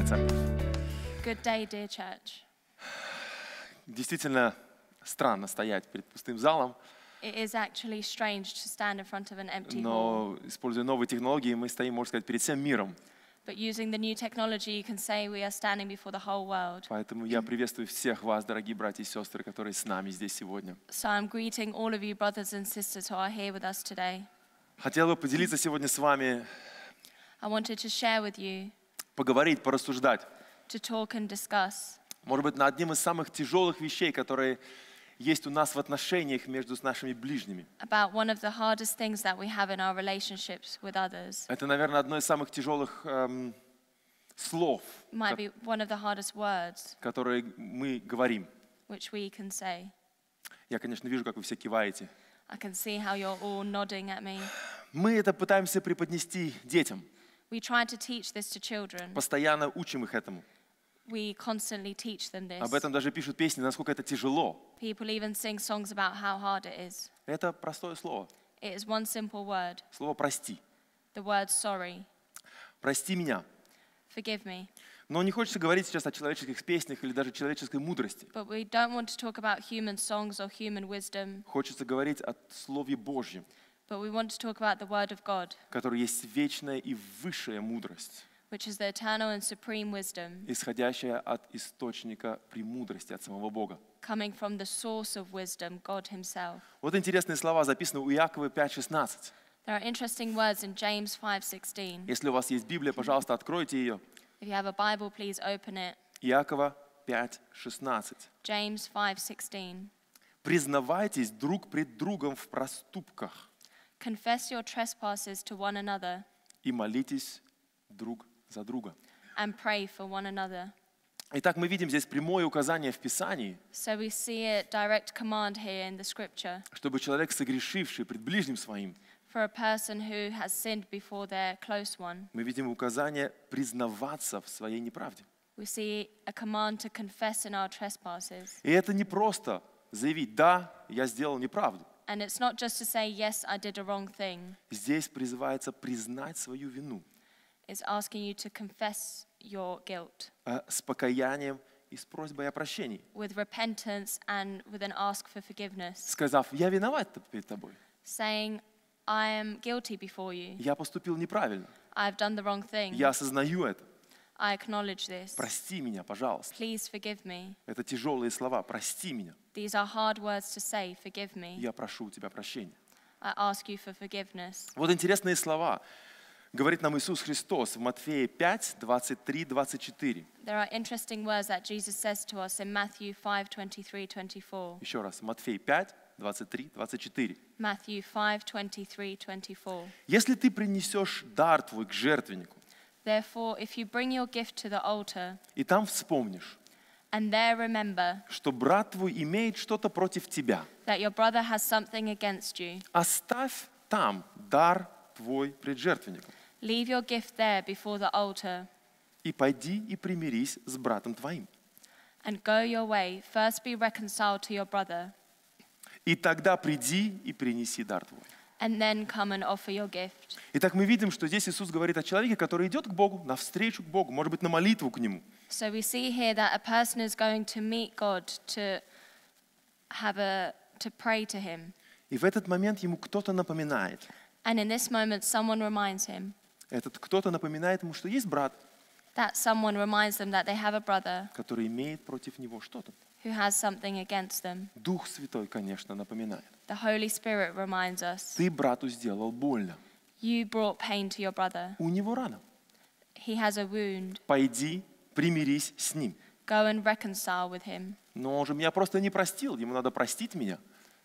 называется. Good day, dear church. Действительно странно стоять перед пустым залом. It is actually strange to stand in front of an empty Но используя новые технологии, мы стоим, можно сказать, перед всем миром. But using the new technology, you can say we are standing before the whole world. Поэтому я приветствую всех вас, дорогие братья и сестры, которые с нами здесь сегодня. So I'm greeting all of you brothers and sisters who are here with us today. Хотел бы поделиться сегодня с вами I wanted to share with you поговорить, порассуждать. Может быть, на одним из самых тяжелых вещей, которые есть у нас в отношениях между с нашими ближними. Это, наверное, одно из самых тяжелых эм, слов, которые мы говорим. Я, конечно, вижу, как вы все киваете. Мы это пытаемся преподнести детям. We try to teach this to children. Постоянно учим их этому. We constantly teach them this. Об этом даже пишут песни, насколько это тяжело. People even sing songs about how hard it is. Это простое слово. It is one simple word. Слово «прости». The word sorry. «Прости меня». Forgive me. Но не хочется говорить сейчас о человеческих песнях или даже человеческой мудрости. Хочется говорить о Слове Божьем. But we want to talk about the Word of God, который есть вечная и высшая мудрость, which is the eternal and supreme wisdom исходящая от источника премудрости, от самого Бога. coming from the source of wisdom, God Himself. Вот интересные слова записаны у Иакова 5.16. There are interesting words in James 5:16. Если у вас есть Библия, пожалуйста, откройте ее. If you have a Bible, please open it. Иакова 5.16. James 5:16. «Признавайтесь друг пред другом в проступках, Confess your trespasses to one another. И молитесь друг за друга. And pray for one another. Итак, мы видим здесь прямое указание в Писании, so we see a direct command here in the scripture, чтобы человек, согрешивший пред ближним своим, for a person who has sinned before their close one, мы видим указание признаваться в своей неправде. We see a command to confess in our trespasses. И это не просто заявить, да, я сделал неправду. And it's not just to say, yes, I did a wrong thing. Здесь призывается признать свою вину. It's asking you to confess your guilt. Э, с покаянием и с просьбой о прощении. With repentance and with an ask for forgiveness. Сказав, я виноват перед тобой. Saying, I am guilty before you. Я поступил неправильно. I've done the wrong thing. Я осознаю это. I acknowledge this. Прости меня, пожалуйста. Please forgive me. Это тяжелые слова. Прости меня. These are hard words to say. Forgive me. Я прошу у тебя прощения. I ask you for forgiveness. Вот интересные слова. Говорит нам Иисус Христос в Матфея 5, 23, 24. There are interesting words that Jesus says to us in Matthew 5, 23, 24. Еще раз, Матфей 5, 23, 24. Matthew 5, 23, 24. Если ты принесешь дар твой к жертвеннику, Therefore, if you bring your gift to the altar, и там вспомнишь, and there remember, что брат твой имеет что-то против тебя, that your brother has something against you, оставь там дар твой пред жертвенником. Leave your gift there before the altar. И пойди и примирись с братом твоим. And go your way. First be reconciled to your brother. И тогда приди и принеси дар твой and then come and offer your gift. Итак, мы видим, что здесь Иисус говорит о человеке, который идет к Богу, навстречу к Богу, может быть, на молитву к Нему. So we see here that a person is going to meet God to have a to pray to Him. И в этот момент ему кто-то напоминает. And in this moment, someone reminds him. Этот кто-то напоминает ему, что есть брат. That someone reminds them that they have a brother. Который имеет против него что-то. Who has something against them. Дух Святой, конечно, напоминает. The Holy Spirit reminds us. Ты брату сделал больно. You brought pain to your brother. У него рана. He has a wound. Пойди, примирись с ним. Go and reconcile with him. Но он же меня просто не простил, ему надо простить меня.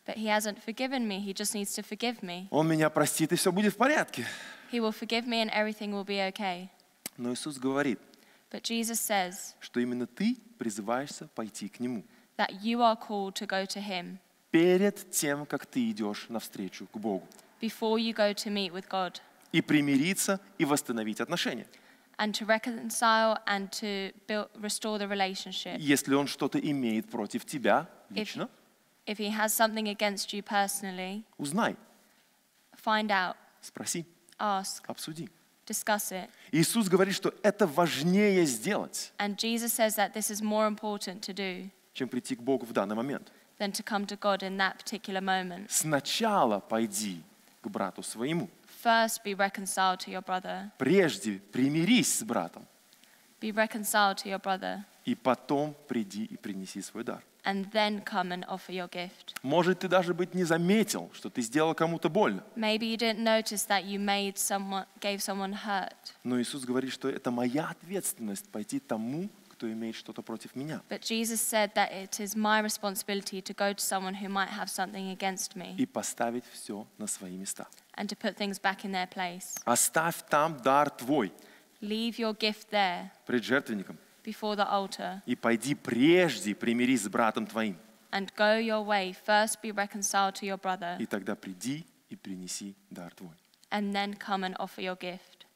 But he hasn't forgiven me, he just needs to forgive me. Он меня простит, и все будет в порядке. He will forgive me and everything will be okay. Но Иисус говорит, But Jesus says, что именно ты призываешься пойти к Нему. That you are called to go to him перед тем, как ты идешь навстречу к Богу. Before you go to meet with God. И примириться и восстановить отношения. And to reconcile and to build, restore the relationship. Если он что-то имеет против тебя лично, if, if he has something against you personally, узнай. Find out. Спроси. Ask. Обсуди. Discuss it. Иисус говорит, что это важнее сделать, And Jesus says that this is more important to do, чем прийти к Богу в данный момент than to come to God in that particular moment. Сначала пойди к брату своему. First be reconciled to your brother. Прежде примирись с братом. Be reconciled to your brother. И потом приди и принеси свой дар. And then come and offer your gift. Может, ты даже быть не заметил, что ты сделал кому-то больно. Maybe you didn't notice that you made someone, gave someone hurt. Но Иисус говорит, что это моя ответственность пойти тому, кто имеет что-то против меня. But Jesus said that it is my responsibility to go to someone who might have something against me. И поставить все на свои места. And to put things back in their place. Оставь там дар твой. Leave your gift there. Пред жертвенником. Before the altar. И пойди прежде примирись с братом твоим. And go your way, first be reconciled to your brother. И тогда приди и принеси дар твой. And then come and offer your gift.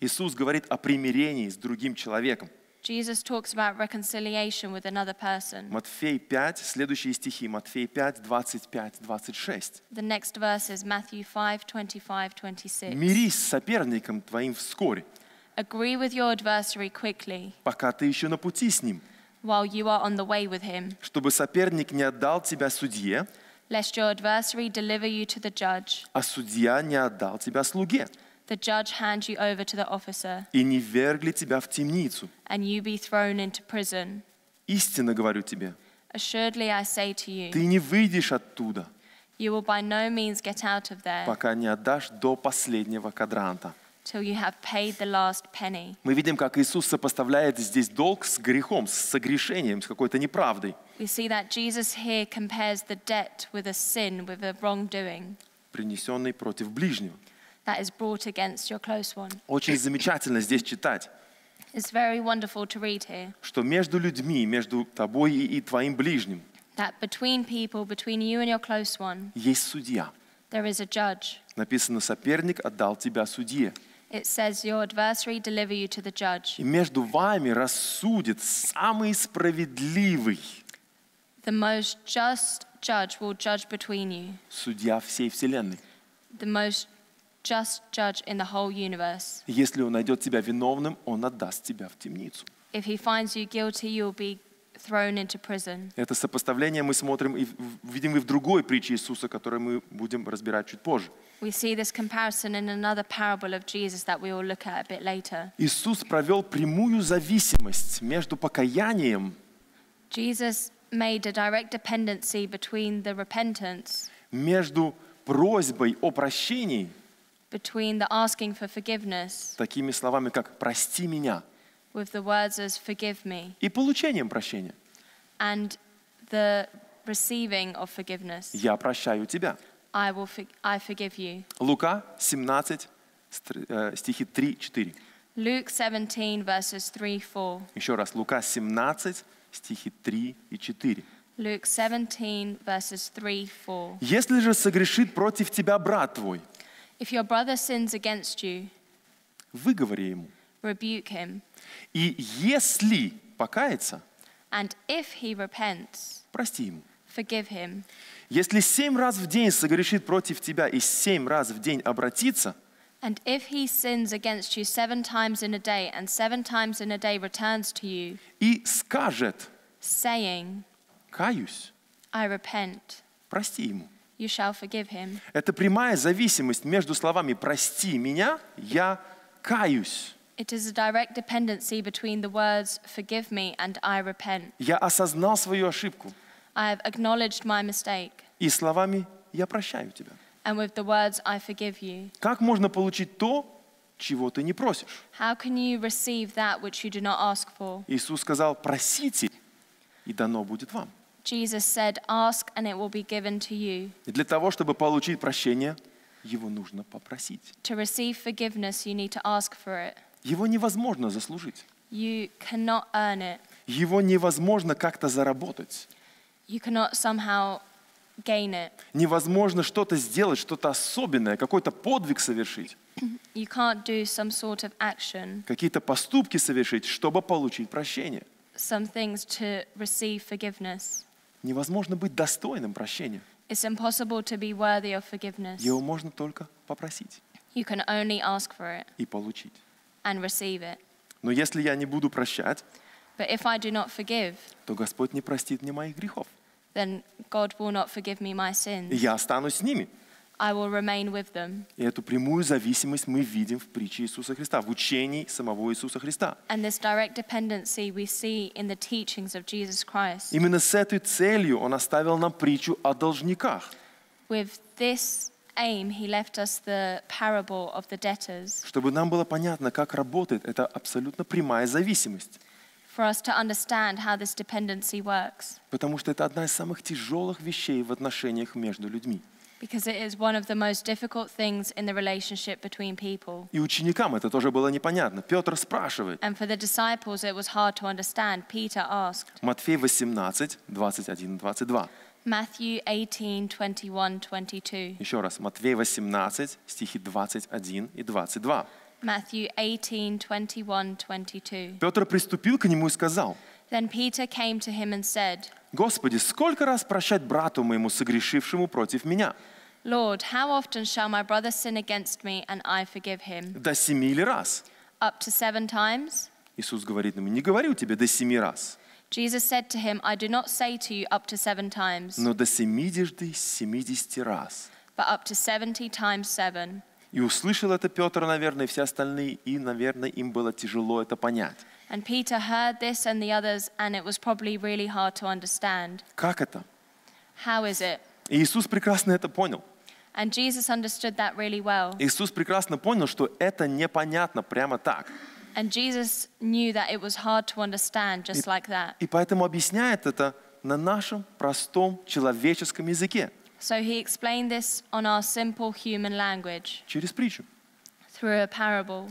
Иисус говорит о примирении с другим человеком. Jesus talks about reconciliation with another person. Матфей 5, следующие стихи, Матфей 5, 25, 26. The next verse is Matthew 5, 25, 26. Мирись с соперником твоим вскоре, Agree with your adversary quickly пока ты еще на пути с ним, while you are on the way with him, чтобы соперник не отдал тебя судье, lest your adversary deliver you to the judge а судья не отдал тебя слуге. the judge hand you over to the officer, и не вергли тебя в темницу. and you be thrown into prison. Истинно говорю тебе, Assuredly, I say to you, ты не выйдешь оттуда, you will by no means get out of there пока не отдашь до последнего кадранта. till you have paid the last penny. Мы видим, как Иисус сопоставляет здесь долг с грехом, с согрешением, с какой-то неправдой. We see that Jesus here compares the debt with a sin, with a wrongdoing принесенный против ближнего that is brought against your close one. Очень замечательно здесь читать. It's very wonderful to read here. Что между людьми, между тобой и, и твоим ближним. That between people, between you and your close one. Есть судья. There is a judge. Написано, соперник отдал тебя судье. It says, your adversary deliver you to the judge. И между вами рассудит самый справедливый. The most just judge will judge between you. Судья всей вселенной. The most just judge in the whole universe. Если он найдет тебя виновным, он отдаст тебя в темницу. If he finds you guilty, you'll be thrown into prison. Это сопоставление мы смотрим и видим и в другой притче Иисуса, которую мы будем разбирать чуть позже. We see this comparison in another parable of Jesus that we will look at a bit later. Иисус провел прямую зависимость между покаянием Jesus made a direct dependency between the repentance между просьбой о прощении between the asking for forgiveness такими словами, как «прости меня» with the words as forgive me и получением прощения. and the receiving of forgiveness. «Я прощаю тебя». I, will for, I forgive you. Лука 17, стихи 3-4. Luke 17, verses 3, 4. Еще раз, Лука 17, стихи 3 и 4. Luke 17, verses 3, 4. «Если же согрешит против тебя брат твой, If your brother sins against you, выговори ему. Rebuke him. И если покается, And if he repents, прости ему. Forgive him. Если семь раз в день согрешит против тебя и семь раз в день обратится, And if he sins against you seven times in a day, and seven times in a day returns to you, и скажет, saying, каюсь, I repent, прости ему. you shall forgive him. Это прямая зависимость между словами «прости меня», «я каюсь». It is a direct dependency between the words forgive me and I repent. Я осознал свою ошибку. I have acknowledged my mistake. И словами «я прощаю тебя». And with the words I forgive you. Как можно получить то, чего ты не просишь? How can you receive that which you do not ask for? Иисус сказал «просите, и дано будет вам». Jesus said, "Ask and it will be given to you." И для того, чтобы получить прощение, его нужно попросить. To receive forgiveness, you need to ask for it. Его невозможно заслужить. You cannot earn it. Его невозможно как-то заработать. You cannot somehow gain it. Невозможно что-то сделать, что-то особенное, какой-то подвиг совершить. You can't do some sort of action. Какие-то поступки совершить, чтобы получить прощение. Some things to receive forgiveness. Невозможно быть достойным прощения. It's impossible to be worthy of forgiveness. Его можно только попросить. You can only ask for it. И получить. And receive it. Но если я не буду прощать, But if I do not forgive, то Господь не простит мне моих грехов. Then God will not forgive me my sins. И я останусь с ними. I will remain with them. И эту прямую зависимость мы видим в притче Иисуса Христа, в учении самого Иисуса Христа. And this direct dependency we see in the teachings of Jesus Christ. Именно с этой целью он оставил нам притчу о должниках. With this aim, he left us the parable of the debtors. Чтобы нам было понятно, как работает эта абсолютно прямая зависимость. For us to understand how this dependency works. Потому что это одна из самых тяжелых вещей в отношениях между людьми. Because it is one of the most difficult things in the relationship between people. И ученикам это тоже было непонятно. Петр спрашивает. And for the disciples it was hard to understand. Peter asked. Матфей 18, 21, 22. Matthew 18, 21, 22. Еще раз, Матфей 18, стихи 21 и 22. Matthew 18, 21, 22. Петр приступил к нему и сказал. Then Peter came to him and said, Господи, сколько раз прощать брату моему, согрешившему против меня? Lord, how often shall my brother sin against me and I forgive him? До семи ли раз? Up to seven times? Иисус говорит ему, «Ну, не говорю тебе до семи раз. Jesus said to him, I do not say to you up to seven times, Но до семидесяти семидесяти раз. but up to seventy times seven. И услышал это Петр, наверное, и все остальные, и, наверное, им было тяжело это понять. And Peter heard this and the others, and it was probably really hard to understand. Как это? How is it? Иисус прекрасно это понял. And Jesus understood that really well. Иисус прекрасно понял, что это непонятно прямо так. And Jesus knew that it was hard to understand just like that. И поэтому объясняет это на нашем простом человеческом языке. So he explained this on our simple human language. Через притчу.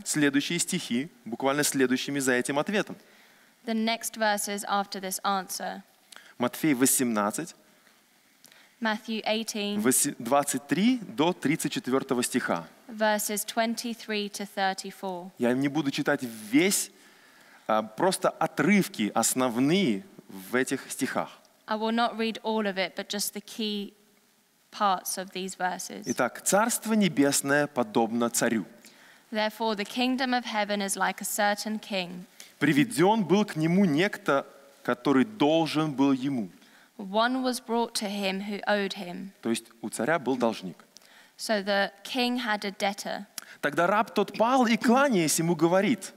Следующие стихи, буквально следующими за этим ответом. The next verses after this answer. Матфей 18, 18 23 до 34 стиха. Verses 23 to 34. Я им не буду читать весь, а, просто отрывки основные в этих стихах. Итак, Царство Небесное подобно Царю. Therefore the kingdom of heaven is like a certain king. Приведен был к нему некто, который должен был ему. One was brought to him who owed him. То есть у царя был должник. So the king had a debtor. Тогда раб тот пал и, кланяясь ему, говорит.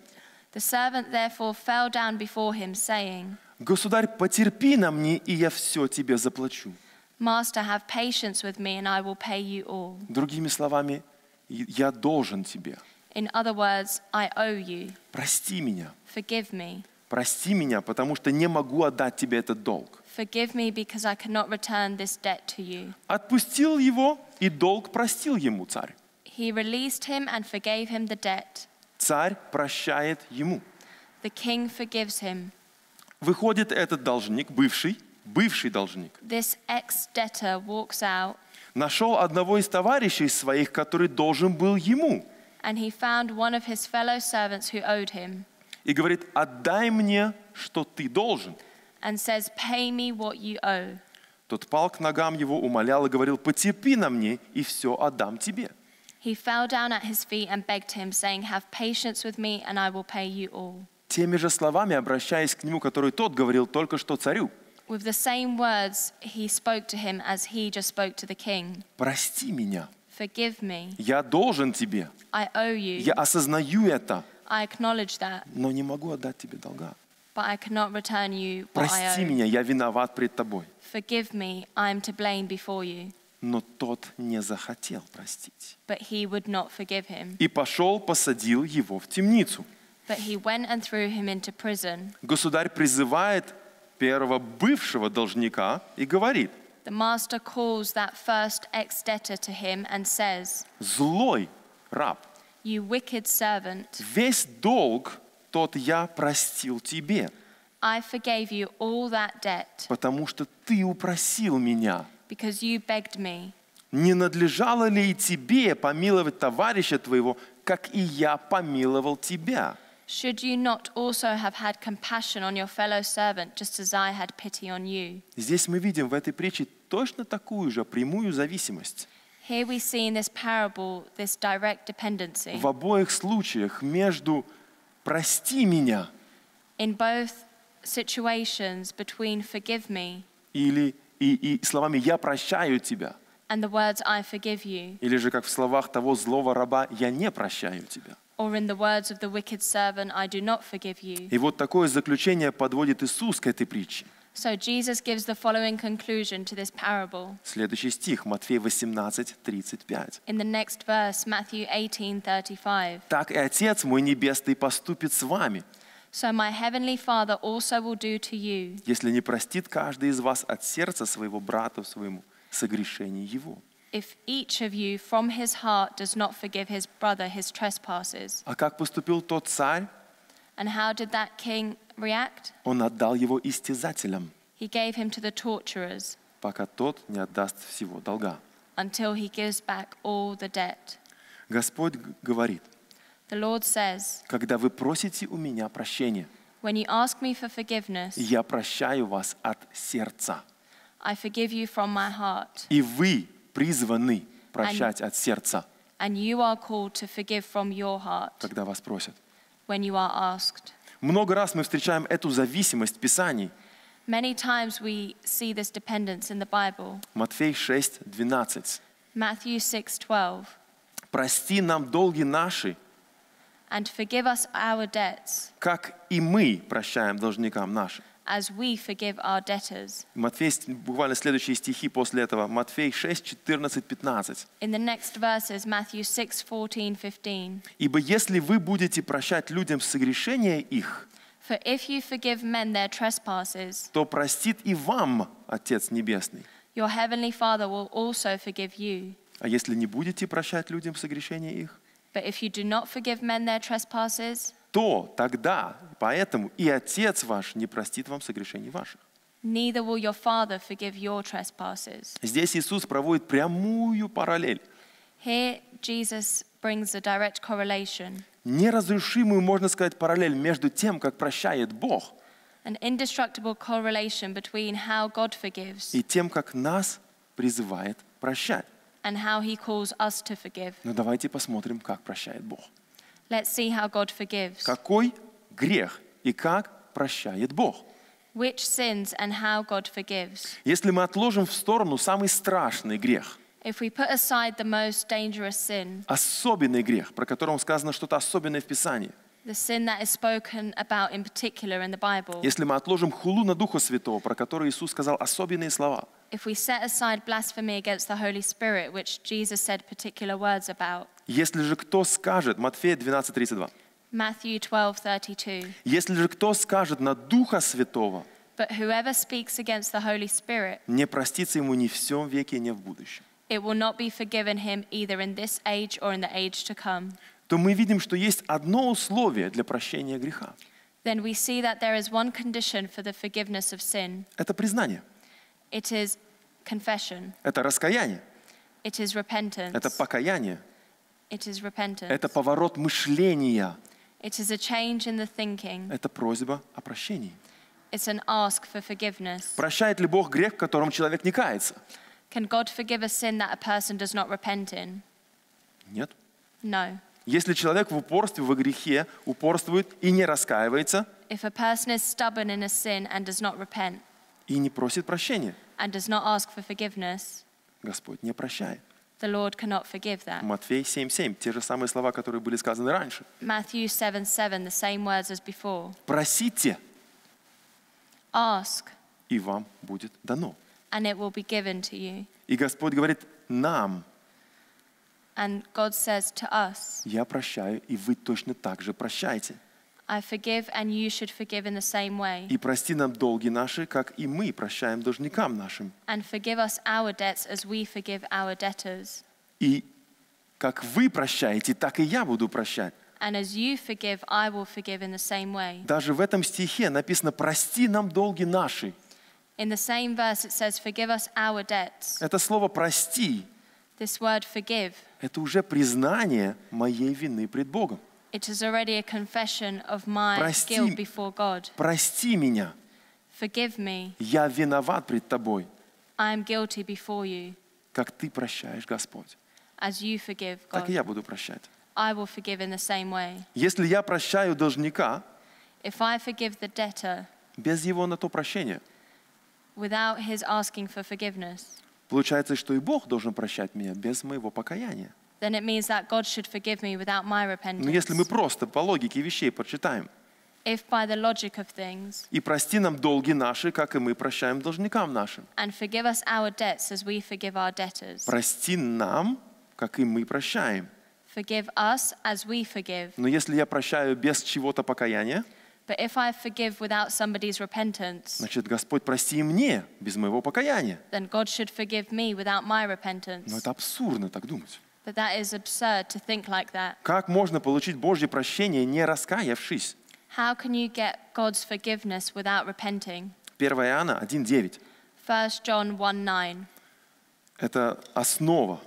The servant therefore fell down before him, saying, Государь, потерпи на мне, и я все тебе заплачу. Master, have patience with me, and I will pay you all. Другими словами, я должен тебе. In other words, I owe you. Прости меня. Forgive me. Прости меня, потому что не могу отдать тебе этот долг. Forgive me because I cannot return this debt to you. Отпустил его, и долг простил ему царь. He released him and forgave him the debt. Царь прощает ему. The king forgives him. Выходит этот должник, бывший, бывший должник. This ex-debtor walks out. Нашел одного из товарищей своих, который должен был ему. and he found one of his fellow servants who owed him. И говорит, отдай мне, что ты должен. And says, pay me what you owe. Тот пал к ногам его, умолял и говорил, потерпи на мне, и все отдам тебе. He fell down at his feet and begged him, saying, have patience with me, and I will pay you all. Теми же словами, обращаясь к нему, который тот говорил только что царю. With the same words he spoke to him as he just spoke to the king. Прости меня, Forgive me. Я должен тебе. I owe you. Я осознаю это. I acknowledge that. Но не могу отдать тебе долга. But I cannot return you what Прости I owe. меня, я виноват пред тобой. Forgive me, I am to blame before you. Но тот не захотел простить. But he would not forgive him. И пошел, посадил его в темницу. But he went and threw him into prison. Государь призывает первого бывшего должника и говорит, The master calls that first ex debtor to him and says, Злой раб, you wicked servant, весь долг тот я простил тебе. I forgave you all that debt. Потому что ты упросил меня. Because you begged me. Не надлежало ли и тебе помиловать товарища твоего, как и я помиловал тебя? Should you not also have had compassion on your fellow servant, just as I had pity on you? Здесь мы видим в этой притче точно такую же прямую зависимость. Here we see in this parable this direct dependency. В обоих случаях между «прости меня» in both situations between «forgive me» или и, и словами «я прощаю тебя» and the words «I forgive you» или же как в словах того злого раба «я не прощаю тебя». Or in the words of the wicked servant, I do not forgive you. И вот такое заключение подводит Иисус к этой притче. So Jesus gives the following conclusion to this parable. Следующий стих, Матфея 18, 35. In the next verse, Matthew 18, 35. Так и Отец мой Небесный поступит с вами. So my heavenly Father also will do to you. Если не простит каждый из вас от сердца своего брата своему согрешение его. if each of you from his heart does not forgive his brother his trespasses? А как поступил тот царь? And how did that king react? Он отдал его истязателям. He gave him to the torturers. Пока тот не отдаст всего долга. Until he gives back all the debt. Господь говорит. The Lord says. Когда вы просите у меня прощения. When you ask me for forgiveness. Я прощаю вас от сердца. I forgive you from my heart. И вы призваны прощать от сердца. And you are called to forgive from your heart, когда вас просят. When you are asked. Много раз мы встречаем эту зависимость Писаний. Писании. Many times we see this dependence in the Bible. Матфей 6, 12. Matthew 6, 12. Прости нам долги наши, and forgive us our debts, как и мы прощаем должникам нашим as we forgive our debtors. Матфей, буквально следующие стихи после этого. Матфей 6, 14, 15. In the next verses, Matthew 6, 14, 15. «Ибо если вы будете прощать людям согрешения их, For if you forgive men their trespasses, то простит и вам Отец Небесный. Your heavenly Father will also forgive you. А если не будете прощать людям согрешения их, But if you do not forgive men their trespasses, то тогда, поэтому и Отец ваш не простит вам согрешений ваших. Neither will your father forgive your trespasses. Здесь Иисус проводит прямую параллель. Here Jesus brings a direct correlation. Неразрушимую, можно сказать, параллель между тем, как прощает Бог, an indestructible correlation between how God forgives и тем, как нас призывает прощать. and how he calls us to forgive. Но ну, давайте посмотрим, как прощает Бог. Let's see how God forgives. Какой грех и как прощает Бог? Which sins and how God forgives. Если мы отложим в сторону самый страшный грех, If we put aside the most dangerous sin, особенный грех, про которого сказано что-то особенное в Писании – The sin that is spoken about in particular in the Bible. Если мы отложим хулу на Духа Святого, про который Иисус сказал особенные слова. If we set aside blasphemy against the Holy Spirit, which Jesus said particular words about. Если же кто скажет, Матфея 12:32. Matthew 12:32. Если же кто скажет на Духа Святого, But whoever speaks against the Holy Spirit, не простится ему ни в всем веке, ни в будущем. It will not be forgiven him either in this age or in the age to come. то мы видим, что есть одно условие для прощения греха. Then we see that there is one condition for the forgiveness of sin. Это признание. It is confession. Это раскаяние. It is repentance. Это покаяние. It is repentance. Это поворот мышления. It is a change in the thinking. Это просьба о прощении. It's an ask for forgiveness. Прощает ли Бог грех, в котором человек не кается? Can God forgive a sin that a person does not repent in? Нет. No. Если человек в упорстве, в грехе упорствует и не раскаивается, repent, и не просит прощения, for Господь не прощает. The Lord cannot forgive that. Матфей 7:7, те же самые слова, которые были сказаны раньше. Matthew 7:7, the same words as before. Просите. Ask. И вам будет дано. And it will be given to you. И Господь говорит нам, And God says to us, Я прощаю, и вы точно так же прощаете. I forgive, and you should forgive in the same way. И прости нам долги наши, как и мы прощаем должникам нашим. And forgive us our debts as we forgive our debtors. И как вы прощаете, так и я буду прощать. And as you forgive, I will forgive in the same way. Даже в этом стихе написано «Прости нам долги наши». In the same verse it says, forgive us our debts. Это слово «прости» This word forgive. Это уже признание моей вины пред Богом. It is already a confession of my прости, guilt before God. Прости меня. Forgive me. Я виноват пред тобой. I am guilty before you. Как ты прощаешь, Господь. As you forgive, God. Так и я буду прощать. I will forgive in the same way. Если я прощаю должника, If I forgive the debtor, без его на то прощения, without his asking for forgiveness, Получается, что и Бог должен прощать меня без моего покаяния. Then it means that God should forgive me without my repentance. Но если мы просто по логике вещей прочитаем, If by the logic of things, и прости нам долги наши, как и мы прощаем должникам нашим. And forgive us our debts as we forgive our debtors. Прости нам, как и мы прощаем. Forgive us as we forgive. Но если я прощаю без чего-то покаяния, But if I forgive without somebody's repentance, значит, Господь, прости мне без моего покаяния. Then God should forgive me without my repentance. Но это абсурдно так думать. But that is absurd to think like that. Как можно получить Божье прощение, не раскаявшись? How can you get God's forgiveness without repenting? 1 Иоанна 1.9. 1 John 1.9. Это основа.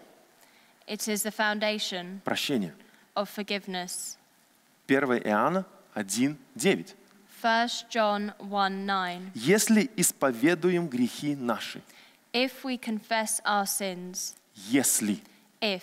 It is the foundation. Прощение. Of forgiveness. 1 Иоанна 1.9. 1 Если исповедуем грехи наши. If we confess our sins. Если. If.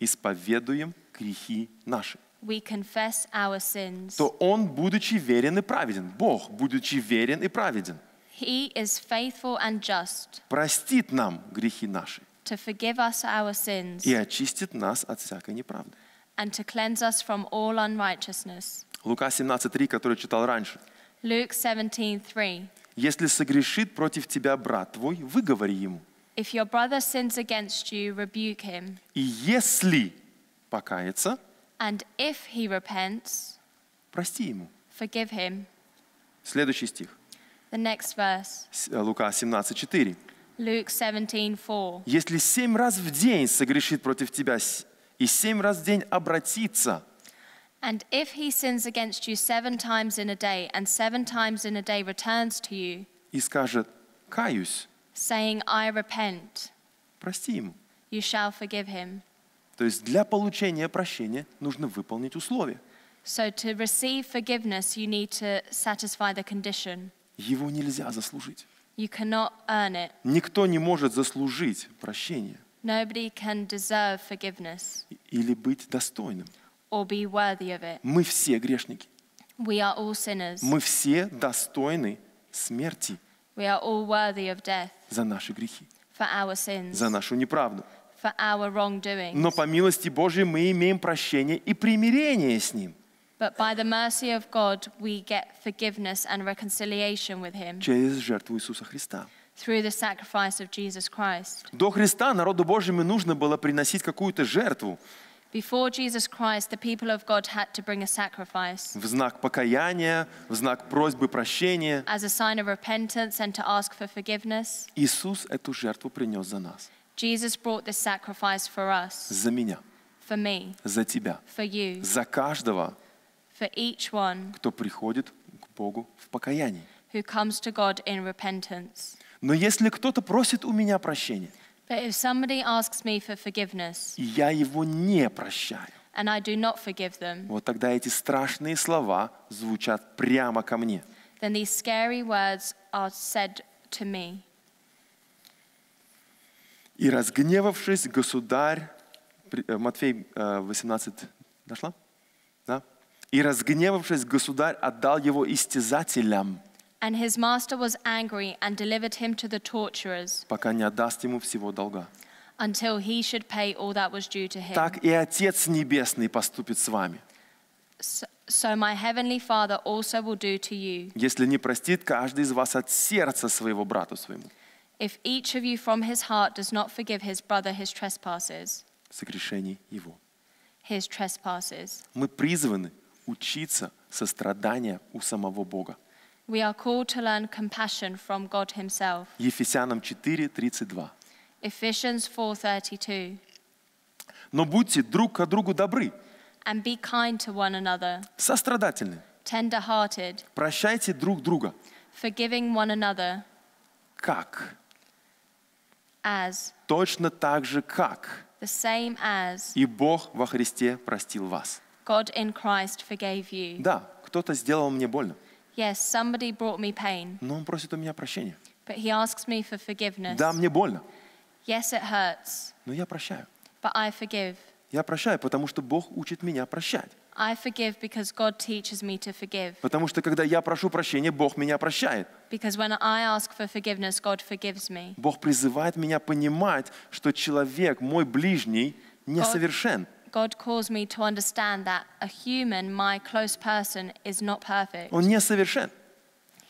Исповедуем грехи наши. We confess our sins. То он, будучи верен и праведен, Бог, будучи верен и праведен. He is faithful and just. Простит нам грехи наши. To forgive us our sins. И очистит нас от всякой неправды. And to cleanse us from all unrighteousness. Лука 17.3, который читал раньше. Luke 17:3. Если согрешит против тебя брат твой, выговори ему. If your brother sins against you, rebuke him. И если покается, and if he repents, прости ему. Forgive him. Следующий стих. The next verse. Э, Лука 17:4. Если семь раз в день согрешит против тебя и семь раз в день обратится, And if he sins against you seven times in a day, and seven times in a day returns to you, скажет, saying, I repent, You shall forgive him. То есть для получения прощения нужно выполнить условия. So to receive forgiveness, you need to satisfy the condition. Его нельзя заслужить. You cannot earn it. Никто не может заслужить Nobody can deserve forgiveness. Или быть достойным. or be worthy of it. Мы все грешники. We are all sinners. Мы все достойны смерти. We are all worthy of death. За наши грехи. For our sins. За нашу неправду. For our wrongdoings. Но по милости Божьей мы имеем прощение и примирение с Ним. But by the mercy of God, we get forgiveness and reconciliation with Him. Через жертву Иисуса Христа. Through the sacrifice of Jesus Christ. До Христа народу Божьему нужно было приносить какую-то жертву. Before Jesus Christ, the people of God had to bring a sacrifice. В знак покаяния, в знак просьбы прощения. As a sign of repentance and to ask for forgiveness. Иисус эту жертву принес за нас. Jesus brought this sacrifice for us. За меня. For me. За тебя. For you. За каждого. For each one. Кто приходит к Богу в покаянии. Who comes to God in repentance. Но если кто-то просит у меня прощения. But if somebody asks me for forgiveness, и я его не прощаю, and I do not forgive them, вот тогда эти страшные слова звучат прямо ко мне. Then these scary words are said to me. И разгневавшись, государь, э, Матфей 18, э, нашла? Да? И разгневавшись, государь отдал его истязателям – And his master was angry and delivered him to the torturers, пока не отдаст ему всего долга. until he should pay all that was due to him. Так и Отец Небесный поступит с вами. So, so my heavenly Father also will do to you, Если не простит каждый из вас от сердца своего брату своему, if each of you from his heart does not forgive his brother his trespasses, согрешений его. his trespasses. Мы призваны учиться сострадания у самого Бога. We are called to learn compassion from God himself. Ефесянам 4:32. Ephesians 4:32. Но будьте друг к другу добры. And be kind to one another. Сострадательны. Tender-hearted. Прощайте друг друга. Forgiving one another. Как? As. Точно так же как. The same as. И Бог во Христе простил вас. God in Christ forgave you. Да, кто-то сделал мне больно. Yes, somebody brought me pain. Но он просит у меня прощения. But he asks me for forgiveness. Да, мне больно. Yes, it hurts. Но я прощаю. But I forgive. Я прощаю, потому что Бог учит меня прощать. I forgive because God teaches me to forgive. Потому что когда я прошу прощения, Бог меня прощает. Because when I ask for forgiveness, God forgives me. Бог призывает меня понимать, что человек, мой ближний, несовершен. God God calls me to understand that a human, my close person, is not perfect. Он несовершен.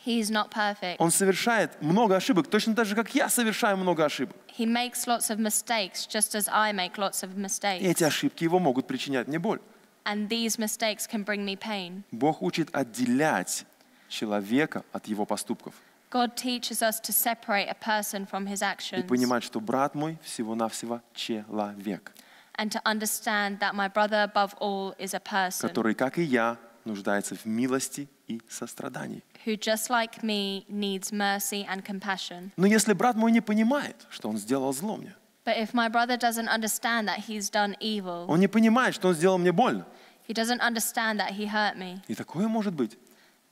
He is not perfect. Он совершает много ошибок, точно так же, как я совершаю много ошибок. He makes lots of mistakes, just as I make lots of mistakes. И эти ошибки его могут причинять мне боль. And these mistakes can bring me pain. Бог учит отделять человека от его поступков. God teaches us to separate a person from his actions. И понимать, что брат мой всего-навсего человек and to understand that my brother above all is a person который, как и я, нуждается в милости и сострадании. Who just like me needs mercy and compassion. Но если брат мой не понимает, что он сделал зло мне, But if my brother doesn't understand that he's done evil, он не понимает, что он сделал мне больно. He doesn't understand that he hurt me. И такое может быть.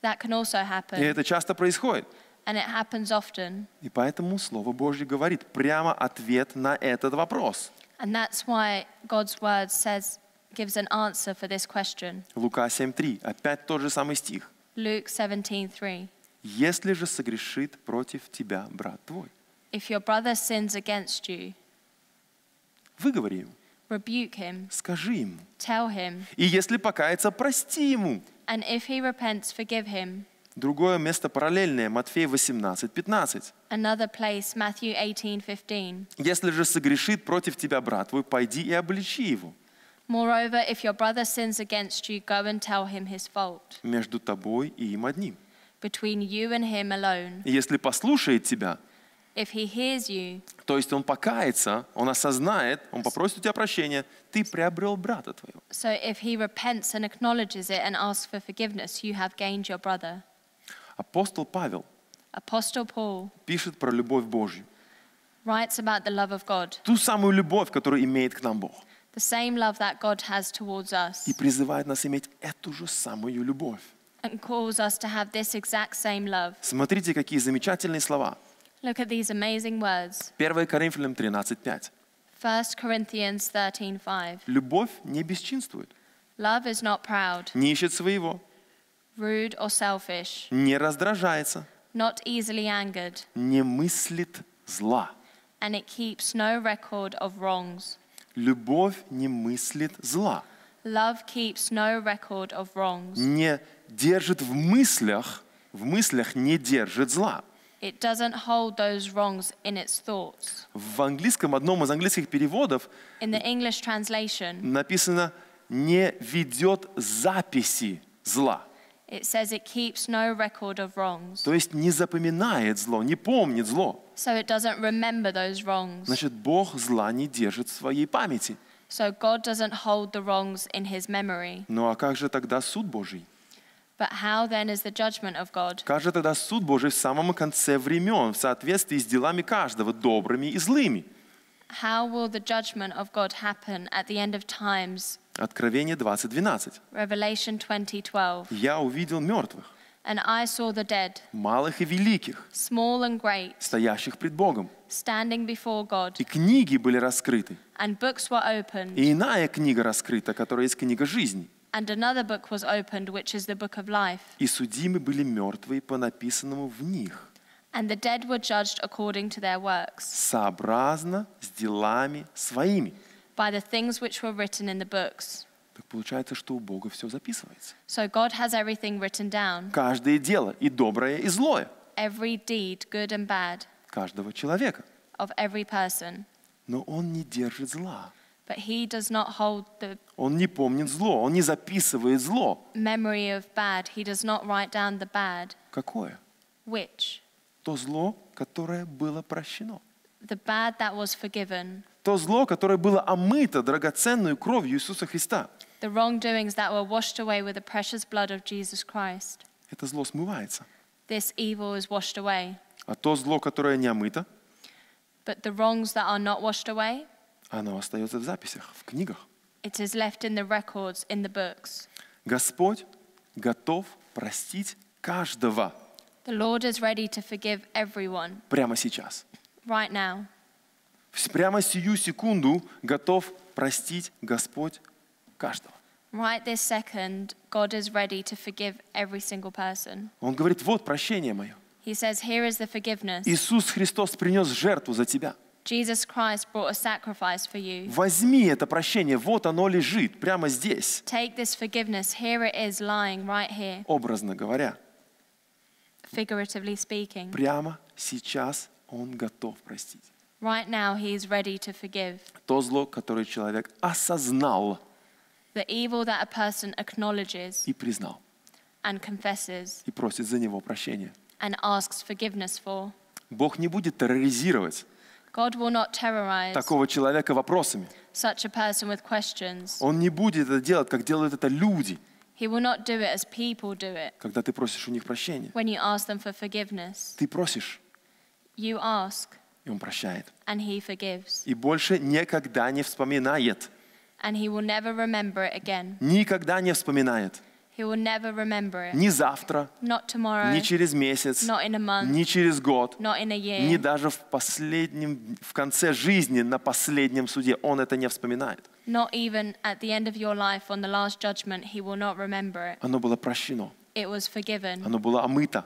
That can also happen. И это часто происходит. And it happens often. И поэтому Слово Божье говорит прямо ответ на этот вопрос. And that's why God's word says, gives an answer for this question. Лука 7.3. Опять тот же самый стих. Luke 17.3. Если же согрешит против тебя брат твой. If your brother sins against you, выговори ему. Rebuke him. Скажи ему. Tell him. И если покается, прости ему. And if he repents, forgive him. Другое место параллельное, Матфея 18, 15. Another place, Matthew 18, 15. Если же согрешит против тебя брат твой, пойди и обличи его. Moreover, if your brother sins against you, go and tell him his fault. Между тобой и им одним. Between you and him alone. Если послушает тебя, If he hears you, то есть он покается, он осознает, он попросит у тебя прощения, ты приобрел брата твоего. So if he repents and acknowledges it and asks for forgiveness, you have gained your brother. Апостол Павел Apostle Paul пишет про любовь Божью. Writes about the love of God. Ту самую любовь, которую имеет к нам Бог. The same love that God has towards us. И призывает нас иметь эту же самую любовь. And calls us to have this exact same love. Смотрите, какие замечательные слова. Look at these amazing words. 1 Коринфянам 13:5. Любовь не бесчинствует. Love is not proud. Не ищет своего rude or selfish, не раздражается, not easily angered, не мыслит зла. And it keeps no record of wrongs. Любовь не мыслит зла. Love keeps no record of wrongs. Не держит в мыслях, в мыслях не держит зла. It doesn't hold those wrongs in its thoughts. В английском одном из английских переводов in the English translation, написано не ведет записи зла. It says it keeps no record of wrongs. То есть не запоминает зло, не помнит зло. So it doesn't remember those wrongs. Значит, Бог зла не держит в своей памяти. So God doesn't hold the wrongs in his memory. Ну а как же тогда суд Божий? But how then is the judgment of God? Как же тогда суд Божий в самом конце времен, в соответствии с делами каждого, добрыми и злыми? How will the judgment of God happen at the end of times Откровение 20:12. Revelation Я увидел мертвых. And I saw the dead, малых и великих, small and great, стоящих пред Богом. Standing before God. И книги были раскрыты. And books were opened. И иная книга раскрыта, которая есть книга жизни. And another book was opened, which is the book of life. И судимы были мертвые по написанному в них. And the dead were judged according to their works. Сообразно с делами своими by the things which were written in the books. Так получается, что у Бога все записывается. So God has everything written down. Каждое дело, и доброе, и злое. Every deed, good and bad. Каждого человека. Of every person. Но он не держит зла. But he does not hold the он не помнит зло, он не записывает зло. Memory of bad. He does not write down the bad. Какое? Which? То зло, которое было прощено. the bad that was forgiven. То зло, которое было омыто драгоценной кровью Иисуса Христа. The wrongdoings that were washed away with the precious blood of Jesus Christ. Это зло смывается. This evil is washed away. А то зло, которое не омыто, But the wrongs that are not washed away, оно остается в записях, в книгах. it is left in the records, in the books. Господь готов простить каждого The Lord is ready to forgive everyone прямо сейчас. right now. Прямо сию секунду готов простить Господь каждого. Right this second, God is ready to forgive every single person. Он говорит, вот прощение мое. He says, here is the forgiveness. Иисус Христос принес жертву за тебя. Jesus Christ brought a sacrifice for you. Возьми это прощение, вот оно лежит прямо здесь. Take this forgiveness, here it is lying right here. Образно говоря. Figuratively speaking. Прямо сейчас он готов простить. Right now he is ready to forgive. То зло, которое человек осознал. The evil that a person acknowledges. И признал. And confesses. И просит за него прощения. And asks forgiveness for. Бог не будет терроризировать God will not terrorize такого человека вопросами. Such a person with questions. Он не будет это делать, как делают это люди. He will not do it as people do it. Когда ты просишь у них прощения, When you ask them for forgiveness, ты просишь, You ask, и Он прощает. And he forgives. И больше никогда не вспоминает. And he will never remember it again. Никогда не вспоминает. He will never remember it. Ни завтра, not tomorrow, ни через месяц, not in a month, ни через год, not in a year. ни даже в последнем, в конце жизни на последнем суде он это не вспоминает. Not even at the end of your life on the last judgment he will not remember it. Оно было прощено. It was forgiven. Оно было омыто.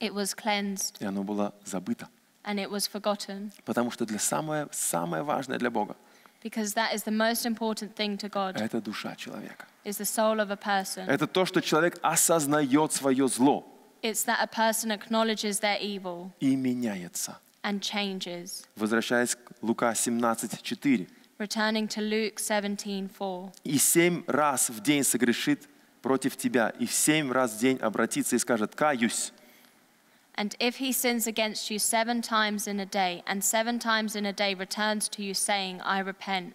It was cleansed. И оно было забыто. And it was forgotten. Потому что для самое, самое важное для Бога Because that is the most important thing to God. Это душа человека. Is the soul of a person. Это то, что человек осознает свое зло. It's that a person acknowledges their evil. И меняется. And changes. Возвращаясь к Лука 17:4. Returning to Luke 17:4. И семь раз в день согрешит против тебя, и в семь раз в день обратится и скажет: каюсь. And if he sins against you seven times in a day, and seven times in a day returns to you saying, I repent,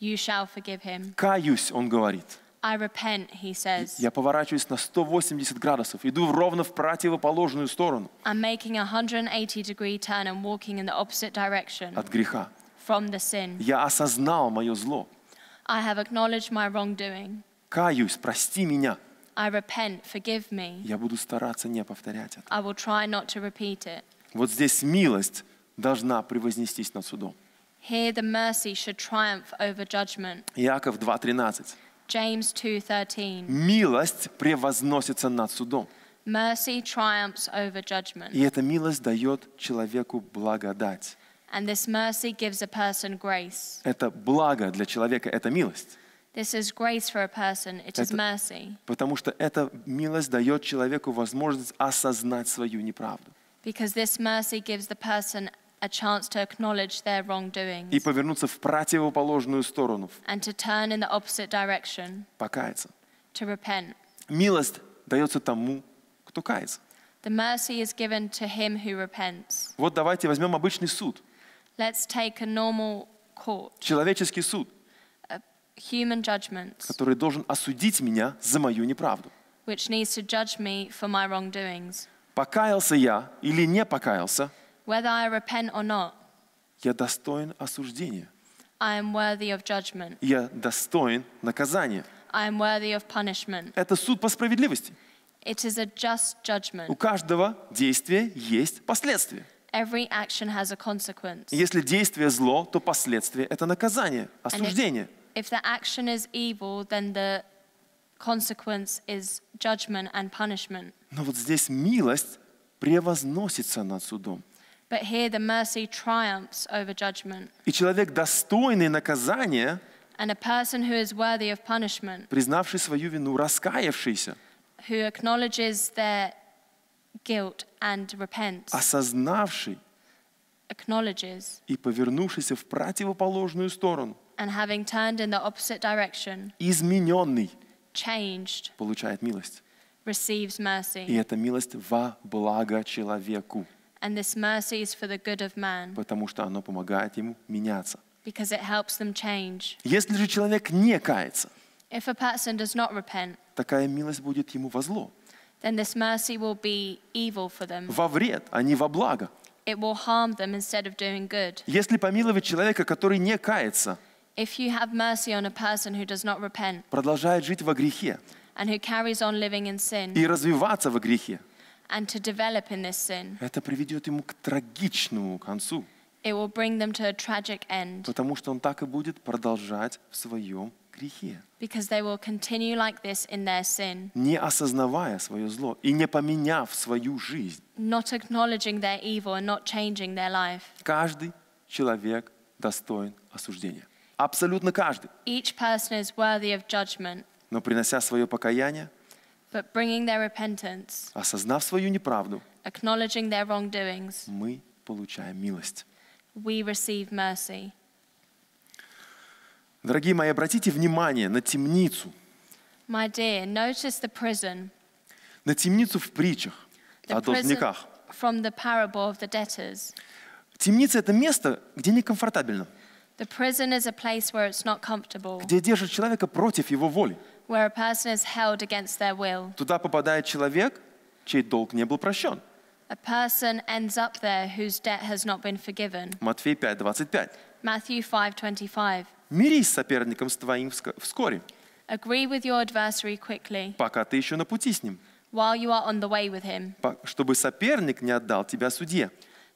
You shall forgive him. Каюсь, он говорит. I repent, he says. Я поворачиваюсь на 180 градусов, иду ровно в противоположную сторону. I'm making a 180 degree turn and walking in the opposite direction. От греха. From the sin. Я осознал мое зло. I have acknowledged my wrongdoing. Каюсь, прости меня. I repent, forgive me. Я буду стараться не повторять это. I will try not to repeat it. Вот здесь милость должна превознестись над судом. Here the mercy should triumph over judgment. Иаков 2:13. James 2:13. Милость превозносится над судом. Mercy triumphs over judgment. И эта милость дает человеку благодать. And this mercy gives a person grace. Это благо для человека, это милость. This is grace for a person. It is mercy. Потому что эта милость дает человеку возможность осознать свою неправду. Because this mercy gives the person a chance to acknowledge their wrongdoings. И повернуться в противоположную сторону. And to turn in the opposite direction. Покаяться. To repent. Милость дается тому, кто кается. The mercy is given to him who repents. Вот давайте возьмем обычный суд. Let's take a normal court. Человеческий суд. human judgment, который должен осудить меня за мою неправду. Which needs to judge me for my wrongdoings. Покаялся я или не покаялся, Whether I repent or not, я достоин осуждения. I am worthy of judgment. Я достоин наказания. I am worthy of punishment. Это суд по справедливости. It is a just judgment. У каждого действия есть последствия. Every action has a consequence. Если действие зло, то последствия это наказание, осуждение. If the action is evil, then the consequence is judgment and punishment. Но вот здесь милость превозносится над судом. But here the mercy triumphs over judgment. И человек достойный наказания, and a person who is worthy of punishment, признавший свою вину, раскаявшийся, who acknowledges their guilt and repents, осознавший acknowledges, и повернувшийся в противоположную сторону, and having turned in the opposite direction, измененный, changed, получает милость. Receives mercy. И эта милость во благо человеку. And this mercy is for the good of man. Потому что оно помогает ему меняться. Because it helps them change. Если же человек не кается, If a person does not repent, такая милость будет ему во зло. Then this mercy will be evil for them. Во вред, а не во благо. It will harm them instead of doing good. Если помиловать человека, который не кается, If you have mercy on a person who does not repent, продолжает жить во грехе and who carries on living in sin, и развиваться во грехе, and to develop in this sin, это приведет ему к трагичному концу. It will bring them to a tragic end. Потому что он так и будет продолжать в своем грехе. Because they will continue like this in their sin. Не осознавая свое зло и не поменяв свою жизнь. Not acknowledging their evil and not changing their life. Каждый человек достоин осуждения. Абсолютно каждый. Each person is worthy of judgment. Но принося свое покаяние, But bringing their repentance, осознав свою неправду, acknowledging their wrongdoings, мы получаем милость. We receive mercy. Дорогие мои, обратите внимание на темницу. My dear, notice the prison. На темницу в притчах the о должниках. From the parable of the debtors. Темница — это место, где некомфортабельно. The prison is a place where it's not comfortable. где держит человека против его воли. Where a person is held against their will. Туда попадает человек, чей долг не был прощен. A person ends up there whose debt has not been forgiven. Матфей 5:25. Matthew 5:25. Мирись с соперником твоим вскоре. Agree with your adversary quickly. Пока ты еще на пути с ним. While you are on the way with him. Чтобы соперник не отдал тебя судье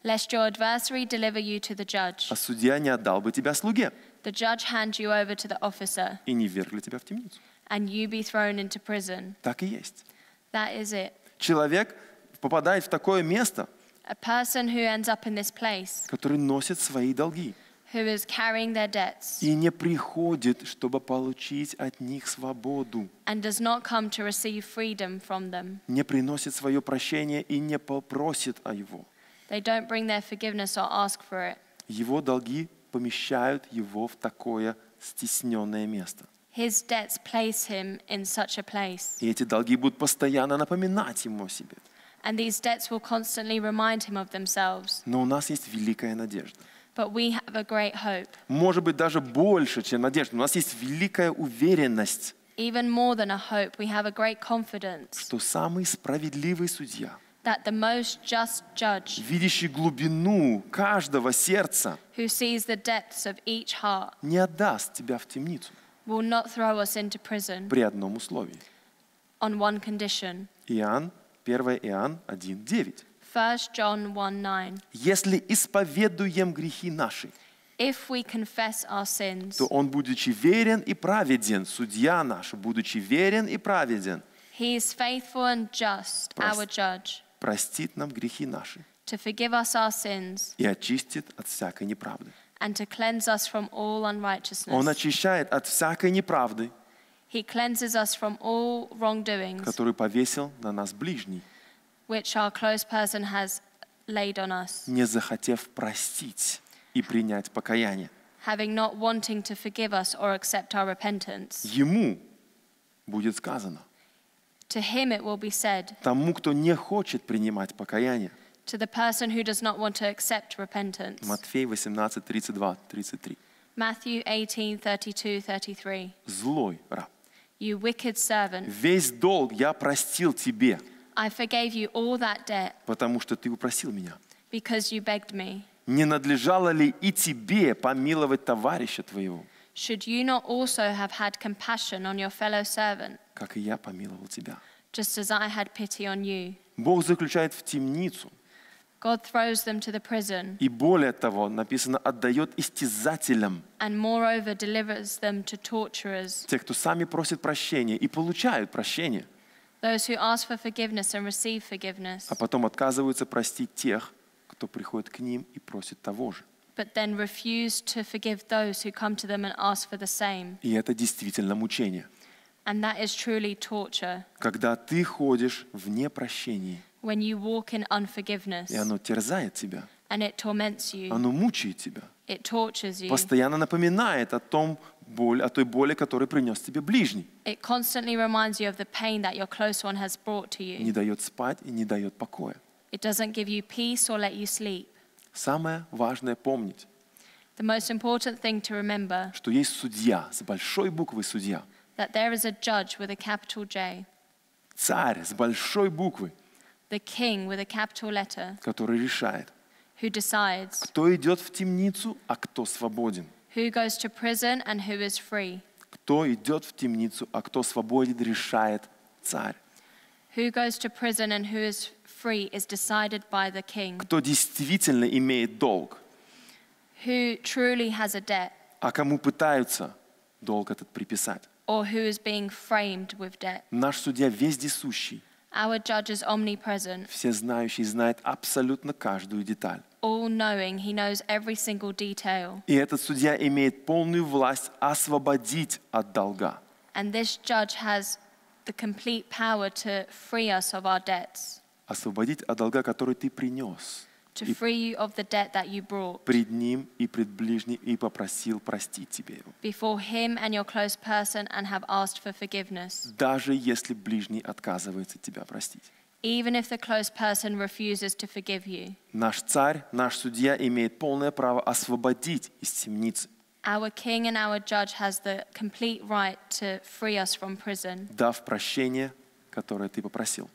lest your adversary deliver you to the judge. А судья не отдал бы тебя слуге. The judge hand you over to the officer. И не ввергли тебя в темницу. And you be thrown into prison. Так и есть. That is it. Человек попадает в такое место, A person who ends up in this place, который носит свои долги who is carrying their debts, и не приходит, чтобы получить от них свободу, and does not come to receive freedom from them, не приносит свое прощение и не попросит о его. They don't bring their forgiveness or ask for it. Его долги помещают его в такое стесненное место. His debts place him in such a place. И эти долги будут постоянно напоминать ему о себе. And these debts will constantly remind him of themselves. Но у нас есть великая надежда. But we have a great hope. Может быть, даже больше, чем надежда. У нас есть великая уверенность. Even more than a hope, we have a great confidence. Что самый справедливый судья – that the most just judge, видящий глубину каждого сердца, who sees the depths of each heart, не отдаст тебя в темницу will not throw us into prison, при одном условии. On one condition. Иоанн, 1 Иоанн 1,9. Если исповедуем грехи наши, If we confess our sins, то Он, будучи верен и праведен, судья наш, будучи верен и праведен, He is faithful and just, our judge простит нам грехи наши to forgive us our sins и очистит от всякой неправды. and to cleanse us from all Он unrighteousness. очищает от всякой неправды, He cleanses us from all wrongdoings которую повесил на нас ближний, which our close person has laid on us, не захотев простить и принять покаяние. having not wanting to forgive us or accept our repentance. Ему будет сказано, To him it will be said, тому, кто не хочет принимать покаяние. To the person who does not want to accept repentance. Матфей 18, 32, 33. Matthew 18, 32, 33. Злой раб. You wicked servant. Весь долг я простил тебе. I forgave you all that debt. Потому что ты упросил меня. Because you begged me. Не надлежало ли и тебе помиловать товарища твоего? Should you not also have had compassion on your fellow servant? Как и я помиловал тебя. Just as I had pity on you. Бог заключает в темницу. God throws them to the prison. И более того, написано, отдает истязателям. And moreover delivers them to torturers. Те, кто сами просит прощения и получают прощение. Those who ask for forgiveness and receive forgiveness. А потом отказываются простить тех, кто приходит к ним и просит того же. but then refuse to forgive those who come to them and ask for the same. И это действительно мучение. And that is truly torture. Когда ты ходишь в непрощении. When you walk in unforgiveness. И оно терзает тебя. And it torments you. Оно мучает тебя. It tortures you. Постоянно напоминает о том боль, о той боли, которую принес тебе ближний. It constantly reminds you of the pain that your close one has brought to you. Не дает спать и не дает покоя. It doesn't give you peace or let you sleep. Самое важное помнить, The most important thing to remember что есть судья, с большой буквы судья, that there is a judge with a capital J, царь с большой буквы, the king with a capital letter, который решает, who decides кто идет в темницу, а кто свободен, who goes to prison and who is free, кто идет в темницу, а кто свободен, решает царь. who goes to prison and who is free is decided by the king. Кто действительно имеет долг? Who truly has a debt? А кому пытаются долг этот приписать? Or who is being framed with debt? Наш судья вездесущий. Our judge is omnipresent. Все знающий знает абсолютно каждую деталь. All knowing, he knows every single detail. И этот судья имеет полную власть освободить от долга. And this judge has the complete power to free us of our debts. освободить от долга, который ты принес. To free you of the debt that you brought. Пред ним и пред ближним и попросил простить тебе его. Before him and your close person and have asked for forgiveness. Даже если ближний отказывается тебя простить. Even if the close person refuses to forgive you. Наш царь, наш судья имеет полное право освободить из темницы. Our king and our judge has the complete right to free us from prison. Дав прощение, которое ты попросил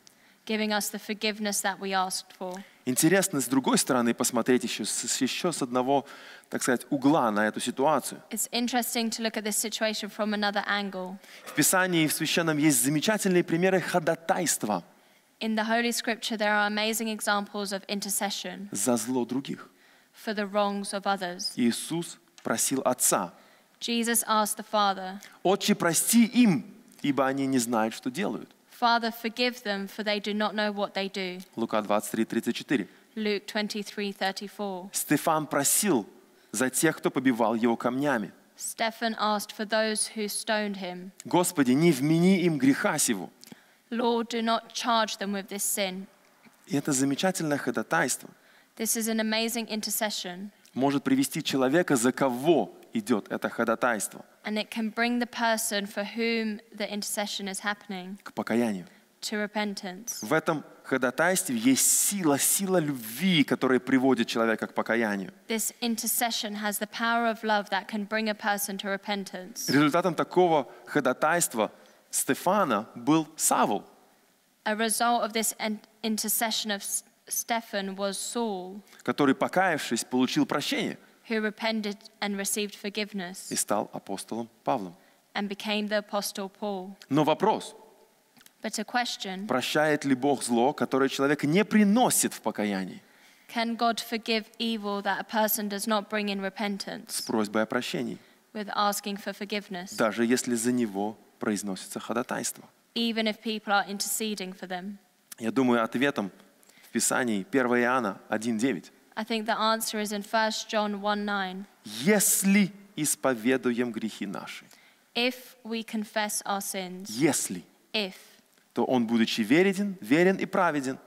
giving us the forgiveness that we asked for. Интересно, с другой стороны, посмотреть еще с, еще с одного, так сказать, угла на эту ситуацию. В Писании и в Священном есть замечательные примеры ходатайства. In the Holy there are of За зло других. For the of Иисус просил Отца. Jesus asked the Отче, прости им, ибо они не знают, что делают. Father, forgive them, for they do not know what they do. Лука 23:34. Luke 23:34. Стефан просил за тех, кто побивал его камнями. Stephen asked for those who stoned him. Господи, не вмени им греха сего. Lord, do not charge them with this sin. И это замечательное ходатайство. This is an amazing intercession может привести человека, за кого идет это ходатайство. And it can bring the person for whom the intercession is happening к покаянию. To repentance. В этом ходатайстве есть сила, сила любви, которая приводит человека к покаянию. Результатом такого ходатайства Стефана был Савл. A result of this intercession of Stephen was Saul, который, покаявшись, получил прощение who repented and received forgiveness и стал апостолом Павлом. and became the apostle Paul. Но вопрос, But a question, прощает ли Бог зло, которое человек не приносит в покаянии, can God forgive evil that a person does not bring in с repentance просьбой о прощении, with asking for forgiveness, даже если за него произносится ходатайство? even if people are interceding for them? Я думаю, ответом в Писании 1 Иоанна 1.9. I think the answer is in 1 John 1:9. Если исповедуем грехи наши. If we confess our sins. Если. If. То он, будучи верен, верен и праведен.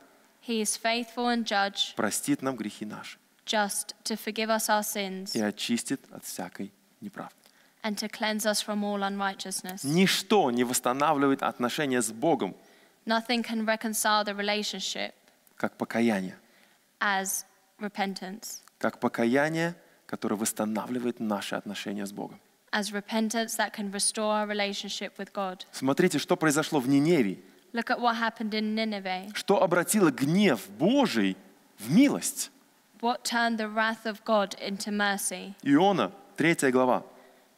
He is faithful and judge. Простит нам грехи наши. Just to forgive us our sins. И очистит от всякой неправды. And to cleanse us from all unrighteousness. Ничто не восстанавливает отношения с Богом. Nothing can reconcile the relationship как покаяние. As repentance. Как покаяние, которое восстанавливает наши отношения с Богом. As repentance that can restore our relationship with God. Смотрите, что произошло в Ниневии. Look at what happened in Nineveh. Что обратило гнев Божий в милость. What turned the wrath of God into mercy. Иона, 3 глава.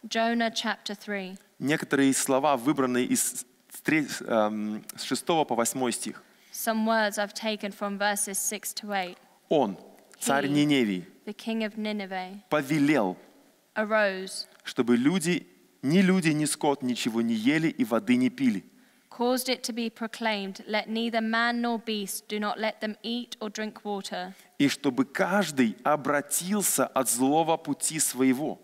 Jonah, chapter 3. Некоторые слова выбраны из с 6 эм, по 8 стих. Some words I've taken from verses 6 to 8. Он, царь Ниневии, the king of Nineveh, повелел, arose, чтобы люди, ни люди, ни скот ничего не ели и воды не пили. Caused it to be proclaimed, let neither man nor beast, do not let them eat or drink water. И чтобы каждый обратился от злого пути своего.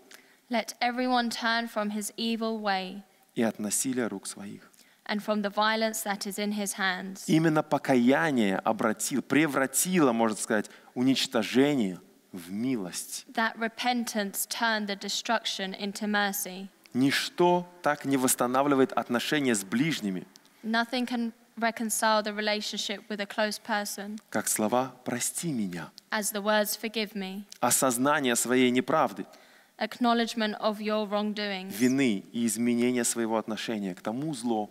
Let everyone turn from his evil way. И от насилия рук своих and from the violence that is in his hands. Именно покаяние обратил, превратило, можно сказать, уничтожение в милость. That repentance turned the destruction into mercy. Ничто так не восстанавливает отношения с ближними. Nothing can reconcile the relationship with a close person. Как слова «прости меня». As the words «forgive me». Осознание своей неправды. Acknowledgement of your wrongdoing. Вины и изменение своего отношения к тому злу,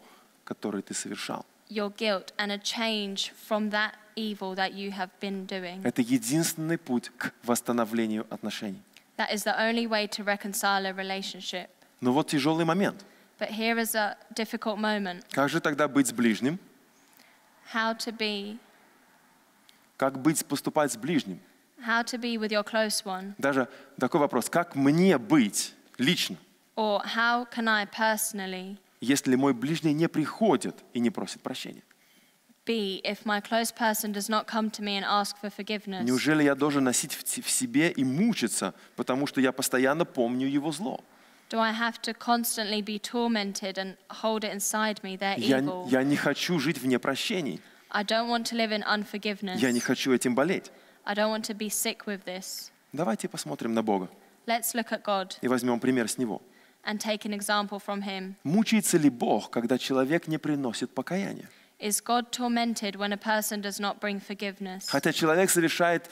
который ты совершал. Your guilt and a change from that evil that you have been doing. Это единственный путь к восстановлению отношений. That is the only way to reconcile a relationship. Но вот тяжелый момент. But here is a difficult moment. Как же тогда быть с ближним? How to be. Как быть, поступать с ближним? How to be with your close one. Даже такой вопрос, как мне быть лично? Or how can I personally если мой ближний не приходит и не просит прощения? be if my close person does not come to me and ask for forgiveness? Неужели я должен носить в себе и мучиться, потому что я постоянно помню его зло? Do I have to constantly be tormented and hold it inside me their evil? Я, я не хочу жить в непрощении. I don't want to live in unforgiveness. Я не хочу этим болеть. I don't want to be sick with this. Давайте посмотрим на Бога. Let's look at God. И возьмем пример с Него and take an example from him? Мучается ли Бог, когда человек не приносит покаяния? Is God tormented when a person does not bring forgiveness? Хотя человек совершает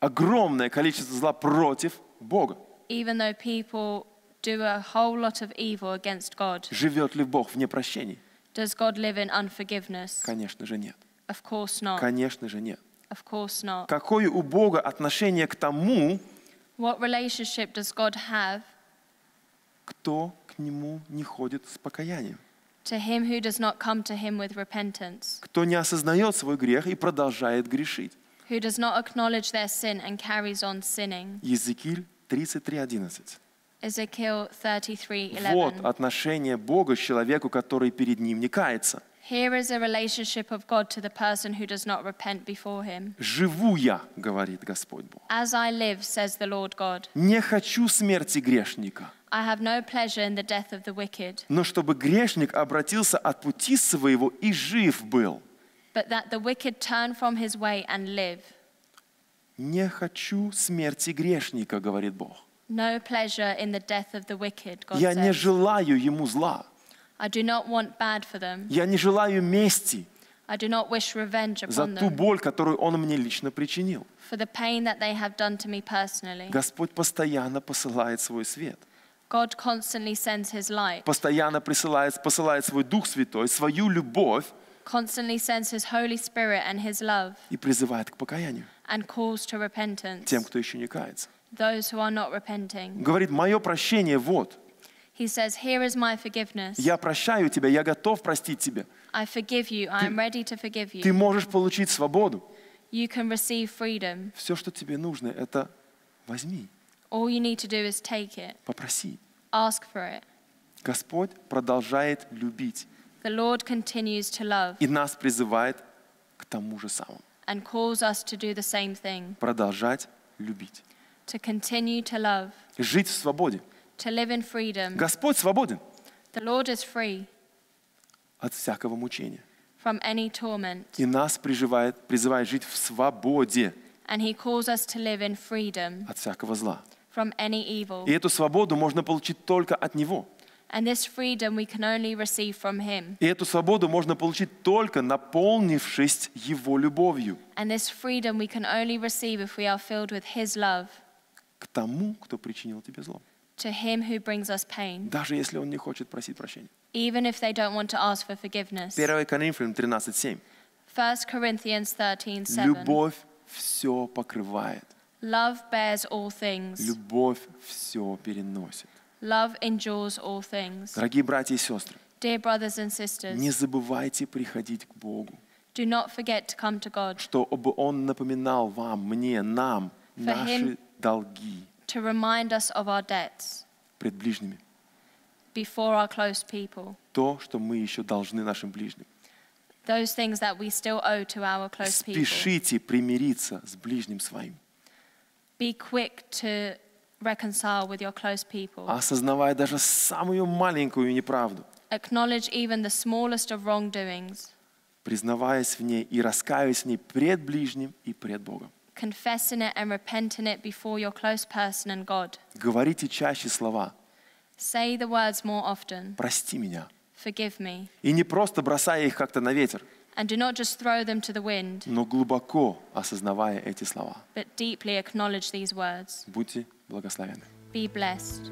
огромное количество зла против Бога. Even though people do a whole lot of evil against God. Живет ли Бог в непрощении? Does God live in unforgiveness? Конечно же нет. Of course not. Конечно же нет. Of course not. Какое у Бога отношение к тому, What relationship does God have кто к нему не ходит с покаянием. To him who does not come to him with repentance. Кто не осознает свой грех и продолжает грешить. Who does not acknowledge their sin and carries on sinning. Езекииль 33:11. Ezekiel 33:11. Вот отношение Бога к человеку, который перед ним не кается. Here is a relationship of God to the person who does not repent before him. Живу я, говорит Господь Бог. As I live, says the Lord God. Не хочу смерти грешника. Но чтобы грешник обратился от пути своего и жив был. but that the wicked turn from his way and live. Не хочу смерти грешника, говорит Бог. No pleasure in the death of the wicked, God Я says. не желаю ему зла. I do not want bad for them. Я не желаю мести. I do not wish revenge upon за ту боль, которую он мне лично причинил. For the pain that they have done to me personally. Господь постоянно посылает свой свет. God constantly sends his light. Постоянно присылает, посылает свой Дух Святой, свою любовь. Constantly sends his Holy Spirit and his love. И призывает к покаянию. And calls to repentance. Тем, кто еще не кается. Those who are not repenting. Говорит, мое прощение вот. He says, Here is my forgiveness. Я прощаю тебя, я готов простить тебя. I forgive you, I am ready to forgive you. Ты можешь получить свободу. You can receive freedom. Все, что тебе нужно, это возьми. All you need to do is take it. Попроси. Ask for it. Господь продолжает любить. The Lord continues to love. И нас призывает к тому же самому. And calls us to do the same thing. Продолжать любить. To continue to love. Жить в свободе. To live in freedom. Господь свободен. The Lord is free. От всякого мучения. From any torment. И нас призывает, призывает жить в свободе. And he calls us to live in freedom. От всякого зла. from any evil. И эту свободу можно получить только от Него. And this freedom we can only receive from him. И эту свободу можно получить только наполнившись Его любовью. And this freedom we can only receive if we are filled with His love. К тому, кто причинил тебе зло. To him who brings us pain. Даже если он не хочет просить прощения. Even if they don't want to ask for forgiveness. 1 Коринфянам 13:7. 1 Corinthians 13:7. Любовь все покрывает. Love bears all things. Любовь все переносит. Love endures all things. Дорогие братья и сестры, Dear brothers and sisters, не забывайте приходить к Богу. Do not forget to come to God. Чтобы Он напоминал вам, мне, нам For наши him долги. To remind us of our debts. Пред ближними. Before our close people. То, что мы еще должны нашим ближним. Those things that we still owe to our close people. Спешите примириться с ближним своим. Be quick to reconcile with your close people. осознавая даже самую маленькую неправду, Acknowledge even the smallest of wrongdoings. признаваясь в ней и раскаясь в ней пред ближним и пред Богом. Confessing it and repenting it before your close person and God. Говорите чаще слова Say the words more often. «Прости меня». Forgive me. И не просто бросая их как-то на ветер. and do not just throw them to the wind, но глубоко осознавая эти слова. but deeply acknowledge these words. Будьте Be blessed.